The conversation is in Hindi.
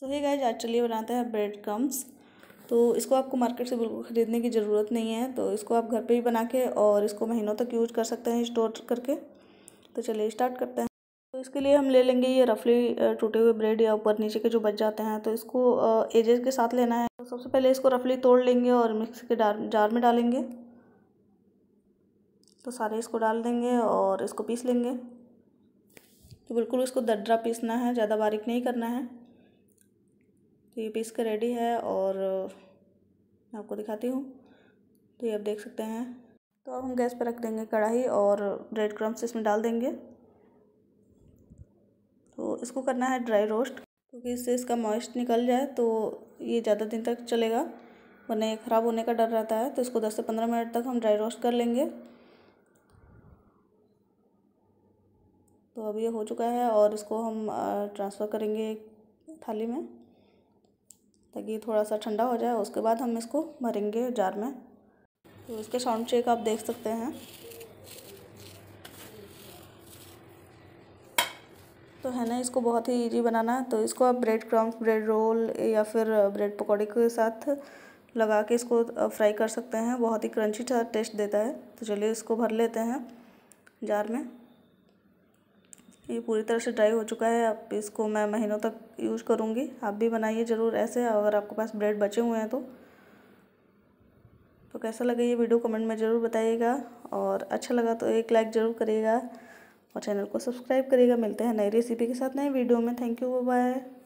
सो है गाइज आज चलिए बनाते हैं ब्रेड क्रम्स तो इसको आपको मार्केट से बिल्कुल ख़रीदने की ज़रूरत नहीं है तो इसको आप घर पे ही बना के और इसको महीनों तक यूज कर सकते हैं स्टोर करके तो चलिए स्टार्ट करते हैं तो इसके लिए हम ले लेंगे ये रफली टूटे हुए ब्रेड या ऊपर नीचे के जो बच जाते हैं तो इसको एजेस के साथ लेना है तो सबसे पहले इसको रफली तोड़ लेंगे और मिक्स के जार में डालेंगे तो सारे इसको डाल देंगे और इसको पीस लेंगे तो बिल्कुल इसको दर्रा पीसना है ज़्यादा बारीक नहीं करना है तो ये पीस के रेडी है और मैं आपको दिखाती हूँ तो ये आप देख सकते हैं तो अब हम गैस पर रख देंगे कढ़ाई और ब्रेड क्रम्स इसमें डाल देंगे तो इसको करना है ड्राई रोस्ट क्योंकि इससे इसका मॉइस्ट निकल जाए तो ये ज़्यादा दिन तक चलेगा वरना ये ख़राब होने का डर रहता है तो इसको दस से पंद्रह मिनट तक हम ड्राई रोस्ट कर लेंगे तो अब ये हो चुका है और इसको हम ट्रांसफ़र करेंगे थाली में ताकि थोड़ा सा ठंडा हो जाए उसके बाद हम इसको भरेंगे जार में तो इसके साउंड चेक आप देख सकते हैं तो है ना इसको बहुत ही इजी बनाना है तो इसको आप ब्रेड क्रम्स ब्रेड रोल या फिर ब्रेड पकौड़े के साथ लगा के इसको फ्राई कर सकते हैं बहुत ही क्रंची टेस्ट देता है तो चलिए इसको भर लेते हैं जार में ये पूरी तरह से ड्राई हो चुका है अब इसको मैं महीनों तक यूज़ करूँगी आप भी बनाइए ज़रूर ऐसे अगर आपके पास ब्रेड बचे हुए हैं तो तो कैसा लगे ये वीडियो कमेंट में ज़रूर बताइएगा और अच्छा लगा तो एक लाइक ज़रूर करिएगा और चैनल को सब्सक्राइब करिएगा मिलते हैं नई रेसिपी के साथ नए वीडियो में थैंक यू बाय